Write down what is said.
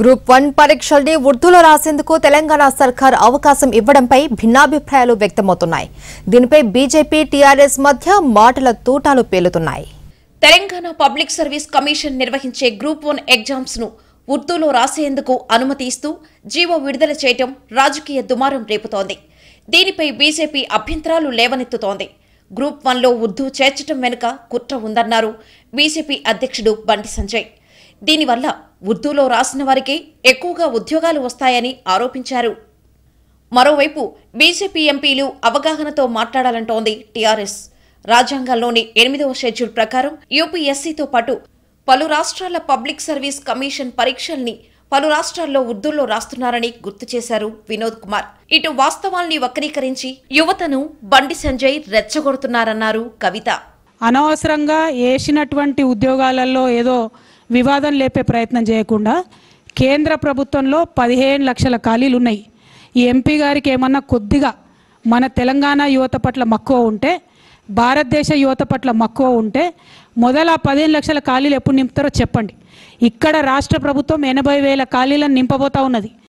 group one పరీక్షల్ని ఉర్దూలో రాసేందుకు తెలంగాణ సర్కార్ అవకాశం ఇవ్వడంపై భిన్నాభిప్రాయాలు వ్యక్తమవుతున్నాయి దీనిపై బీజేపీ టీఆర్ఎస్ మధ్య మాటల తూటాలు పేలుతున్నాయి తెలంగాణ పబ్లిక్ సర్వీస్ కమిషన్ నిర్వహించే గ్రూప్ వన్ ఎగ్జామ్స్ ను ఉర్దూలో రాసేందుకు అనుమతి ఇస్తూ జీవో విడుదల చేయటం రాజకీయ దుమారం రేపుతోంది దీనిపై బీజేపీ అభ్యంతరాలు లేవనెత్తుతోంది గ్రూప్ వన్లో ఉర్దూ చేర్చడం వెనుక కుట్ర ఉందన్నారు బీజేపీ అధ్యక్షుడు బండి సంజయ్ దీనివల్ల ఉర్దూలో రాసిన వారికి ఎక్కువగా ఉద్యోగాలు వస్తాయని ఆరోపించారు మరోవైపు బీజేపీ ఎంపీలు అవగాహనతో మాట్లాడాలంటోంది టీఆర్ఎస్ రాజ్యాంగంలోని ఎనిమిదవ షెడ్యూల్ ప్రకారం యూపీఎస్సీతో పాటు పలు రాష్ట్రాల పబ్లిక్ సర్వీస్ కమిషన్ పరీక్షల్ని పలు రాష్ట్రాల్లో ఉర్దూల్లో రాస్తున్నారని గుర్తు చేశారు వినోద్ కుమార్ ఇటు వాస్తవాల్ని వక్రీకరించి యువతను బండి సంజయ్ రెచ్చగొడుతున్నారన్నారు కవిత అనవసరంగా వేసినటువంటి ఉద్యోగాలలో ఏదో వివాదం లేపే ప్రయత్నం చేయకుండా కేంద్ర ప్రభుత్వంలో పదిహేను లక్షల ఖాళీలు ఉన్నాయి ఈ ఎంపీ గారికి ఏమన్నా కొద్దిగా మన తెలంగాణ యువత పట్ల మక్కువ ఉంటే భారతదేశ యువత పట్ల మక్కువ ఉంటే మొదల పదిహేను లక్షల ఖాళీలు ఎప్పుడు నింపుతారో చెప్పండి ఇక్కడ రాష్ట్ర ప్రభుత్వం ఎనభై వేల ఖాళీలను నింపబోతా ఉన్నది